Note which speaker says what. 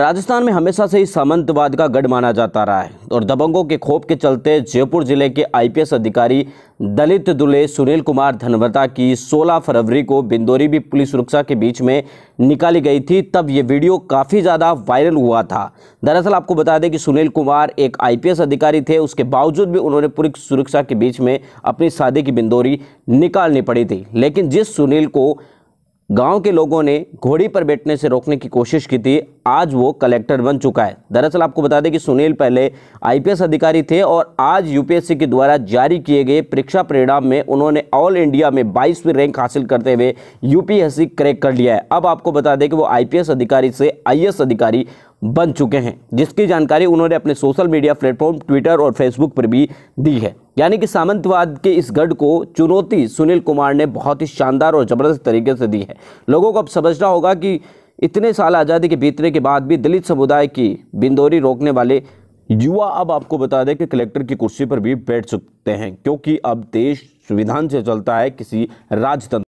Speaker 1: राजस्थान में हमेशा से ही सामंतवाद का गढ़ माना जाता रहा है और दबंगों के खोप के चलते जयपुर जिले के आईपीएस अधिकारी दलित दुले सुनील कुमार धनवता की 16 फरवरी को बिंदोरी भी पुलिस सुरक्षा के बीच में निकाली गई थी तब ये वीडियो काफ़ी ज़्यादा वायरल हुआ था दरअसल आपको बता दें कि सुनील कुमार एक आई अधिकारी थे उसके बावजूद भी उन्होंने पुलिस सुरक्षा के बीच में अपनी शादी की बिंदोरी निकालनी पड़ी थी लेकिन जिस सुनील को गांव के लोगों ने घोड़ी पर बैठने से रोकने की कोशिश की थी आज वो कलेक्टर बन चुका है दरअसल आपको बता दें कि सुनील पहले आईपीएस अधिकारी थे और आज यूपीएससी के द्वारा जारी किए गए परीक्षा परिणाम में उन्होंने ऑल इंडिया में 22वीं रैंक हासिल करते हुए यूपीएससी क्रैक कर लिया है अब आपको बता दें कि वो आई अधिकारी से आई अधिकारी बन चुके हैं जिसकी जानकारी उन्होंने अपने सोशल मीडिया प्लेटफॉर्म ट्विटर और फेसबुक पर भी दी है यानी कि सामंतवाद के इस गढ़ को चुनौती सुनील कुमार ने बहुत ही शानदार और ज़बरदस्त तरीके से दी है लोगों को अब समझना होगा कि इतने साल आज़ादी के बीतने के बाद भी दलित समुदाय की बिंदोरी रोकने वाले युवा अब आपको बता दें कि कलेक्टर की कुर्सी पर भी बैठ सकते हैं क्योंकि अब देश संविधान से चलता है किसी राजतंत्र